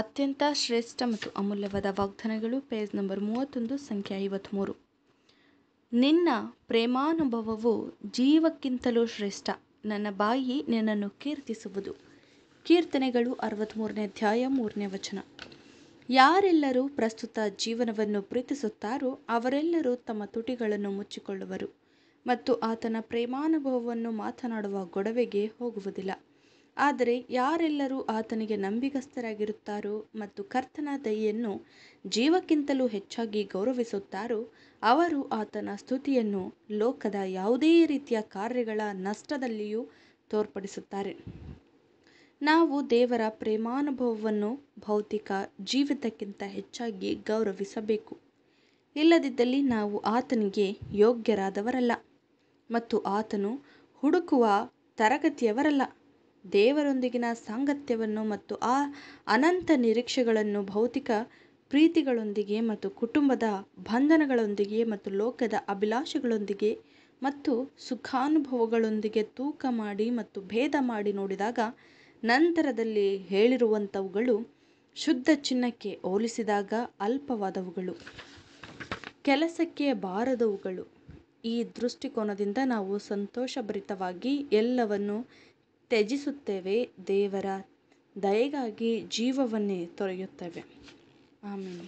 ಅತ್ಯಂತ ಶ್ರೇಷ್ಠ ಮತ್ತು ಅಮೂಲ್ಯವಾದ ವಾಗ್ದಾನಗಳು ಪೇಜ್ ನಂಬರ್ ಮೂವತ್ತೊಂದು ಸಂಖ್ಯೆ ಐವತ್ತ್ಮೂರು ನಿನ್ನ ಪ್ರೇಮಾನುಭವವು ಜೀವಕ್ಕಿಂತಲೂ ಶ್ರೇಷ್ಠ ನನ್ನ ಬಾಯಿ ನನ್ನನ್ನು ಕೀರ್ತಿಸುವುದು ಕೀರ್ತನೆಗಳು ಅರವತ್ತ್ಮೂರನೇ ಅಧ್ಯಾಯ ಮೂರನೇ ವಚನ ಯಾರೆಲ್ಲರೂ ಪ್ರಸ್ತುತ ಜೀವನವನ್ನು ಪ್ರೀತಿಸುತ್ತಾರೋ ಅವರೆಲ್ಲರೂ ತಮ್ಮ ತುಟಿಗಳನ್ನು ಮುಚ್ಚಿಕೊಳ್ಳುವರು ಮತ್ತು ಆತನ ಪ್ರೇಮಾನುಭವವನ್ನು ಮಾತನಾಡುವ ಗೊಡವೆಗೆ ಹೋಗುವುದಿಲ್ಲ ಆದರೆ ಯಾರೆಲ್ಲರೂ ಆತನಿಗೆ ನಂಬಿಗಸ್ತರಾಗಿರುತ್ತಾರೋ ಮತ್ತು ಕರ್ತನ ದಯೆಯನ್ನು ಜೀವಕ್ಕಿಂತಲೂ ಹೆಚ್ಚಾಗಿ ಗೌರವಿಸುತ್ತಾರೋ ಅವರು ಆತನ ಸ್ತುತಿಯನ್ನು ಲೋಕದ ಯಾವುದೇ ರೀತಿಯ ಕಾರ್ಯಗಳ ನಷ್ಟದಲ್ಲಿಯೂ ತೋರ್ಪಡಿಸುತ್ತಾರೆ ನಾವು ದೇವರ ಪ್ರೇಮಾನುಭವವನ್ನು ಭೌತಿಕ ಜೀವಿತಕ್ಕಿಂತ ಹೆಚ್ಚಾಗಿ ಗೌರವಿಸಬೇಕು ಇಲ್ಲದಿದ್ದಲ್ಲಿ ನಾವು ಆತನಿಗೆ ಯೋಗ್ಯರಾದವರಲ್ಲ ಮತ್ತು ಆತನು ಹುಡುಕುವ ತರಗತಿಯವರಲ್ಲ ದೇವರೊಂದಿಗಿನ ಸಾಂಗತ್ಯವನ್ನು ಮತ್ತು ಆ ಅನಂತ ನಿರೀಕ್ಷೆಗಳನ್ನು ಭೌತಿಕ ಪ್ರೀತಿಗಳೊಂದಿಗೆ ಮತ್ತು ಕುಟುಂಬದ ಬಂಧನಗಳೊಂದಿಗೆ ಮತ್ತು ಲೋಕದ ಅಭಿಲಾಷೆಗಳೊಂದಿಗೆ ಮತ್ತು ಸುಖಾನುಭವಗಳೊಂದಿಗೆ ತೂಕ ಮಾಡಿ ಮತ್ತು ಭೇದ ಮಾಡಿ ನೋಡಿದಾಗ ನಂತರದಲ್ಲಿ ಹೇಳಿರುವಂಥವುಗಳು ಶುದ್ಧ ಚಿನ್ನಕ್ಕೆ ಹೋಲಿಸಿದಾಗ ಅಲ್ಪವಾದವುಗಳು ಕೆಲಸಕ್ಕೆ ಬಾರದವುಗಳು ಈ ದೃಷ್ಟಿಕೋನದಿಂದ ನಾವು ಸಂತೋಷಭರಿತವಾಗಿ ಎಲ್ಲವನ್ನು ತ್ಯಜಿಸುತ್ತೇವೆ ದೇವರ ದಯೆಗಾಗಿ ಜೀವವನ್ನೇ ತೊರೆಯುತ್ತೇವೆ ಆಮೇಲೆ